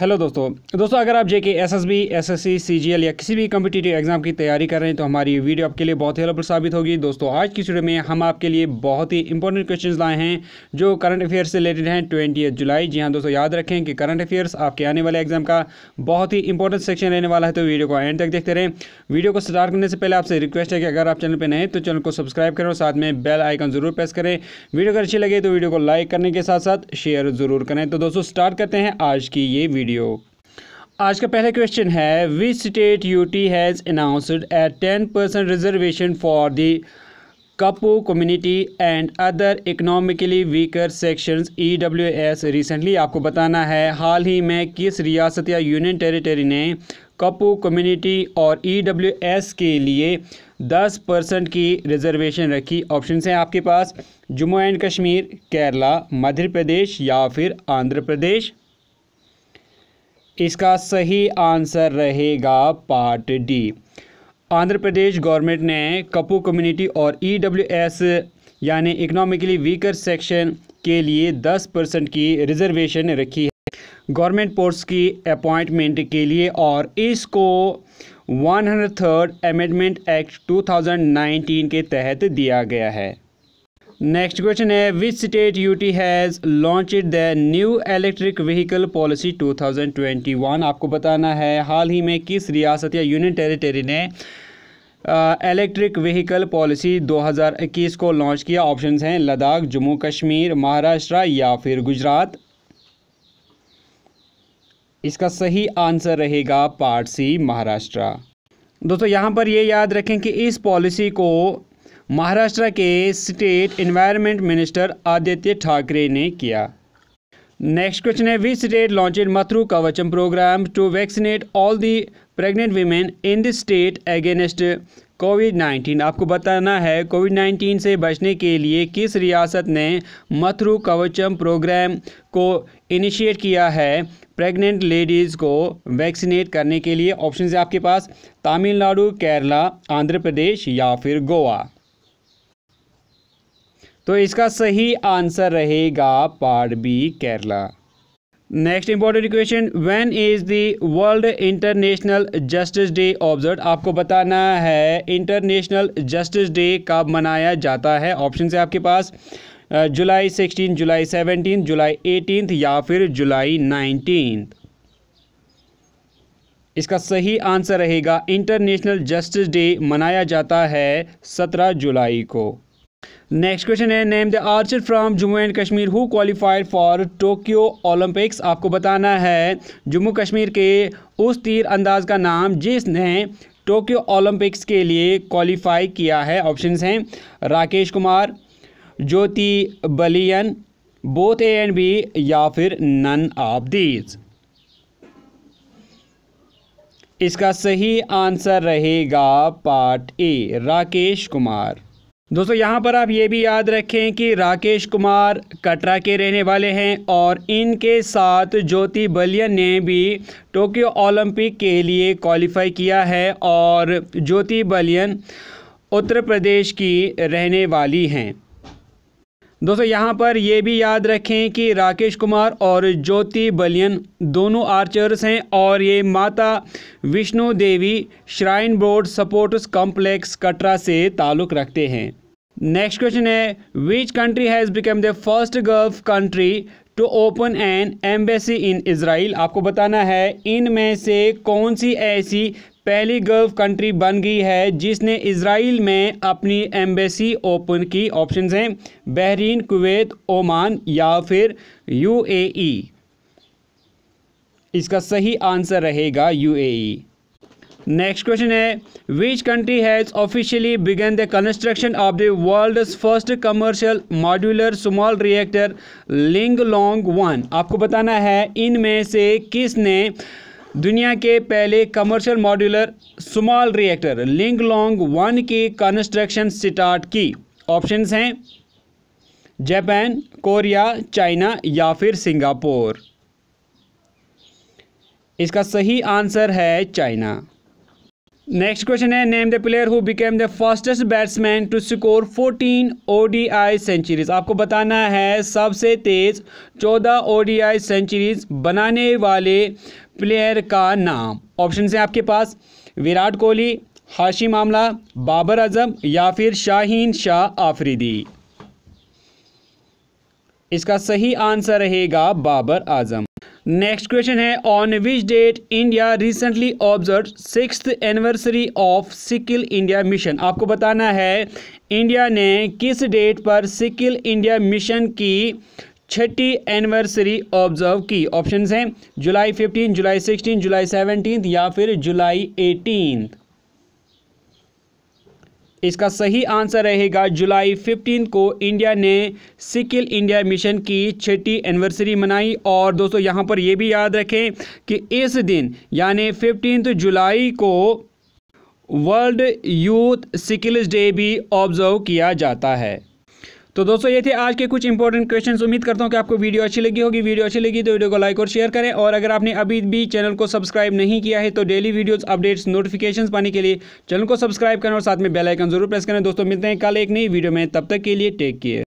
Hello दोस्तों दोस्तों अगर आप जेके एसएसबी, एसएससी, सीजीएल या किसी भी कम्पिटेटिव एग्जाम की तैयारी कर रहे हैं तो हमारी वीडियो आपके लिए बहुत हेल्पफुल साबित होगी दोस्तों आज की वीडियो में हम आपके लिए बहुत ही इंपॉर्टेंट क्वेश्चंस लाए हैं जो करंट अफेयर्स से रिलेटेड हैं ट्वेंटी जुलाई जी हाँ दोस्तों याद रखें कि करंट अफेयर्स आपके आने वाले एग्जाम का बहुत ही इंपॉर्टेंट सेक्शन रहने वाला है तो वीडियो को एंड तक देखते रहें वीडियो को स्टार्ट करने से पहले आपसे रिक्वेस्ट है कि अगर आप चैनल पर नए तो चैनल को सब्सक्राइब करें और साथ में बेल आइकन जरूर प्रेस करें वीडियो अगर अच्छी लगे तो वीडियो को लाइक करने के साथ साथ शेयर जरूर करें तो दोस्तों स्टार्ट करते हैं आज की ये वीडियो वीडियो आज का पहला क्वेश्चन है which state UT has announced at ten percent reservation for the Kapu community and other economically weaker sections EWS recently आपको बताना है हाल ही में किस रियासत या यूनियन टेरिटरी ने कपू कम्युनिटी और ईडब्ल्यूएस e के लिए 10 परसेंट की रिजर्वेशन रखी ऑप्शन हैं आपके पास जम्मू एंड कश्मीर केरला मध्य प्रदेश या फिर आंध्र प्रदेश इसका सही आंसर रहेगा part D Andhra Pradesh government ने कपू कम्युनिटी और ई e यानी इकोनॉमिकली वीकर सेक्शन के लिए 10 परसेंट की रिजर्वेशन रखी है गवर्नमेंट पोस्ट की अपॉइंटमेंट के लिए और इसको one hundred third amendment act 2019 के तहत दिया गया है नेक्स्ट क्वेश्चन है which state UT has launch the new electric vehicle policy 2021 आपको बताना है हाल ही में किस रियासत या यूनियन टेरिटरी ने इलेक्ट्रिक व्हीकल पॉलिसी 2021 को लॉन्च किया ऑप्शंस हैं लद्दाख जम्मू कश्मीर महाराष्ट्र या फिर गुजरात इसका सही आंसर रहेगा पार्ट सी महाराष्ट्र दोस्तों यहाँ पर ये याद रखें कि इस पॉलिसी को महाराष्ट्र के state environment minister Aaditya Thackeray ने किया नेक्स्ट क्वेश्चन है which state launched Mathru Kavacham programme to vaccinate all the pregnant women in the state against COVID 19 आपको बताना है कोविड 19 से बचने के लिए किस रियासत ने मथ्रू कवचम प्रोग्राम को इनिशिएट किया है प्रेग्नेंट लेडीज़ को वैक्सीनेट करने के लिए ऑप्शन है आपके पास तमिलनाडु केरला आंध्र प्रदेश या फिर गोवा तो इसका सही आंसर रहेगा part B Kerala next important question when is the world international justice day observe आपको बताना है इंटरनेशनल जस्टिस डे कब मनाया जाता है ऑप्शन है आपके पास July sixteen July seventeen July eighteen या फिर जुलाई नाइनटीन इसका सही आंसर रहेगा इंटरनेशनल जस्टिस डे मनाया जाता है सत्रह जुलाई को नेक्स्ट क्वेश्चन है name the archer from Jammu and Kashmir who qualified for Tokyo Olympics आपको बताना है जम्मू कश्मीर के उस तीर अंदाज का नाम जिसने टोक्यो ओलंपिक्स के लिए क्वालिफाई किया है ऑप्शंस हैं Rakesh Kumar Jyoti Baliyan both A and B या फिर नन ऑफ दीज इसका सही आंसर रहेगा पार्ट ए राकेश कुमार दोस्तों यहाँ पर आप ये भी याद रखें कि राकेश कुमार कटरा के रहने वाले हैं और इनके साथ ज्योति बलियन ने भी टोक्यो ओलंपिक के लिए क्वालिफाई किया है और ज्योति बलियन उत्तर प्रदेश की रहने वाली हैं दोस्तों यहाँ पर यह भी याद रखें कि राकेश कुमार और ज्योति बलियन दोनों आर्चर्स हैं और ये Mata Vishnu Devi shrine board sports complex Katra से ताल्लुक़ रखते हैं नेक्स्ट क्वेश्चन है which country has become the first gulf country to open an embassy in Israel आपको बताना है इनमें से कौन सी ऐसी पहली गल्फ कंट्री बन गई है जिसने इसराइल में अपनी एम्बेसी ओपन की ऑप्शन हैं बहरीन कुवैत ओमान या फिर यूएई e. इसका सही आंसर रहेगा यूएई नेक्स्ट क्वेश्चन है which country has officially begun the construction of the world first commercial modular small reactor Linglong one आपको बताना है इनमें से किसने दुनिया के पहले commercial modular small reactor Linglong one की कंस्ट्रक्शन स्टार्ट की ऑप्शंस हैं जापान कोरिया चाइना या फिर सिंगापुर इसका सही आंसर है चाइना नेक्स्ट क्वेश्चन है name the player who became the fastest batsman to score 14 ODI centuries आपको बताना है सबसे तेज 14 ओडीआई सेंचुरीज बनाने वाले प्लेयर का नाम ऑप्शन है आपके पास विराट कोहली हाशिम आमला बाबर आजम या फिर शाहीन शाह आफरीदी इसका सही आंसर रहेगा बाबर आजम नेक्स्ट क्वेश्चन है on which date India recently observe six anniversary of sickle India mission आपको बताना है इंडिया ने किस डेट पर सिकिल इंडिया मिशन की छठी एनिवर्सरी ऑब्जर्व की ऑप्शन हैं जुलाई 15, जुलाई 16, जुलाई 17 या फिर जुलाई 18 इसका सही आंसर रहेगा जुलाई 15 को इंडिया ने सिकिल इंडिया मिशन की छठी एनिवर्सरी मनाई और दोस्तों यहाँ पर यह भी याद रखें कि इस दिन यानी फिफ्टीन जुलाई को वर्ल्ड यूथ सिकिल्स डे भी ऑब्जर्व किया जाता है तो दोस्तों ये थे आज के कुछ इंपॉर्टेंट क्वेश्चन उम्मीद करता हूँ कि आपको वीडियो अच्छी लगी होगी वीडियो अच्छी लगी तो वीडियो को लाइक और शेयर करें और अगर आपने अभी भी चैनल को सब्सक्राइब नहीं किया है तो डेली वीडियोस अपडेट्स नोटिफिकेशन पाने के लिए चैनल को सब्सक्राइब करें और साथ में बेलाइकन जरूर प्रेस करें दोस्तों मिलते हैं कल एक नई वीडियो में तब तक के लिए टेक केयर